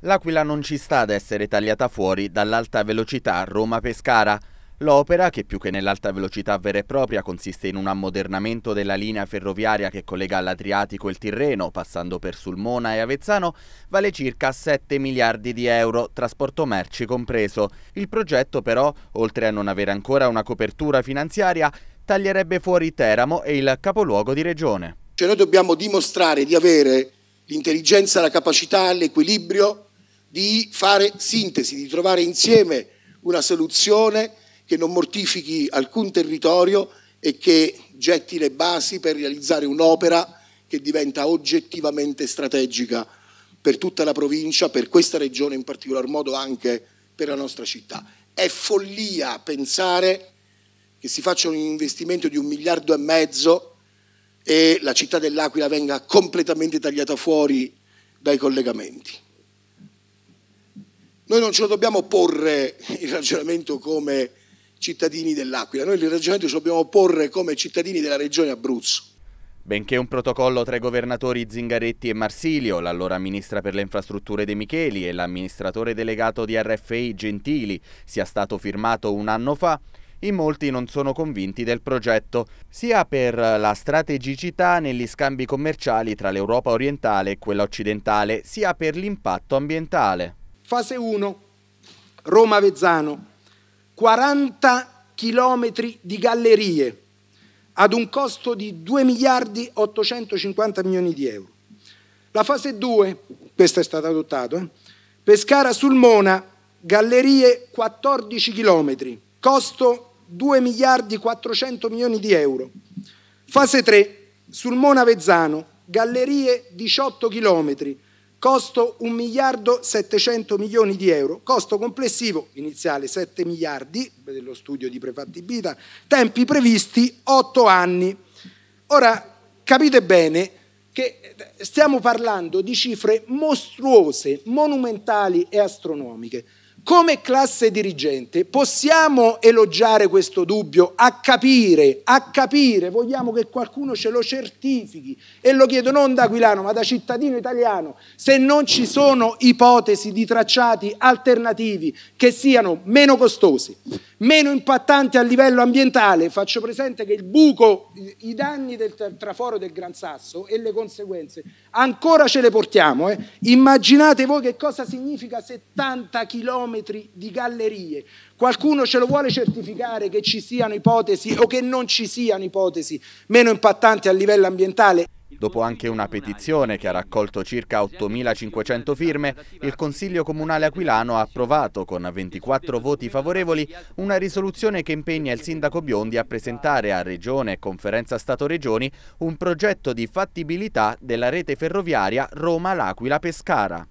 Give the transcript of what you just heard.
L'Aquila non ci sta ad essere tagliata fuori dall'alta velocità Roma-Pescara. L'opera, che più che nell'alta velocità vera e propria consiste in un ammodernamento della linea ferroviaria che collega l'Adriatico e il Tirreno, passando per Sulmona e Avezzano, vale circa 7 miliardi di euro, trasporto merci compreso. Il progetto però, oltre a non avere ancora una copertura finanziaria, taglierebbe fuori Teramo e il capoluogo di regione. Cioè noi dobbiamo dimostrare di avere l'intelligenza, la capacità, l'equilibrio di fare sintesi, di trovare insieme una soluzione che non mortifichi alcun territorio e che getti le basi per realizzare un'opera che diventa oggettivamente strategica per tutta la provincia, per questa regione in particolar modo anche per la nostra città. È follia pensare che si faccia un investimento di un miliardo e mezzo e la città dell'Aquila venga completamente tagliata fuori dai collegamenti. Noi non ce lo dobbiamo porre il ragionamento come cittadini dell'Aquila, noi il ragionamento ce lo dobbiamo porre come cittadini della regione Abruzzo. Benché un protocollo tra i governatori Zingaretti e Marsilio, l'allora ministra per le infrastrutture De Micheli e l'amministratore delegato di RFI Gentili sia stato firmato un anno fa, in molti non sono convinti del progetto, sia per la strategicità negli scambi commerciali tra l'Europa orientale e quella occidentale, sia per l'impatto ambientale. Fase 1, Roma-Vezzano, 40 chilometri di gallerie ad un costo di 2 miliardi 850 milioni di euro. La fase 2, questa è stata adottata, eh? Pescara-Sulmona, gallerie 14 chilometri, costo 2 miliardi 400 milioni di euro. Fase 3, Sulmona-Vezzano, gallerie 18 chilometri, costo 1 miliardo 700 milioni di euro, costo complessivo iniziale 7 miliardi dello studio di prefattibilità, tempi previsti 8 anni. Ora capite bene che stiamo parlando di cifre mostruose, monumentali e astronomiche come classe dirigente possiamo elogiare questo dubbio, a capire, a capire, vogliamo che qualcuno ce lo certifichi e lo chiedo non da aquilano ma da cittadino italiano, se non ci sono ipotesi di tracciati alternativi che siano meno costosi, meno impattanti a livello ambientale, faccio presente che il buco, i danni del traforo del Gran Sasso e le conseguenze ancora ce le portiamo, eh? immaginate voi che cosa significa 70 km chilometri di gallerie. Qualcuno ce lo vuole certificare che ci siano ipotesi o che non ci siano ipotesi meno impattanti a livello ambientale? Dopo anche una petizione che ha raccolto circa 8.500 firme, il Consiglio Comunale Aquilano ha approvato con 24 voti favorevoli una risoluzione che impegna il Sindaco Biondi a presentare a Regione e Conferenza Stato-Regioni un progetto di fattibilità della rete ferroviaria Roma-L'Aquila-Pescara.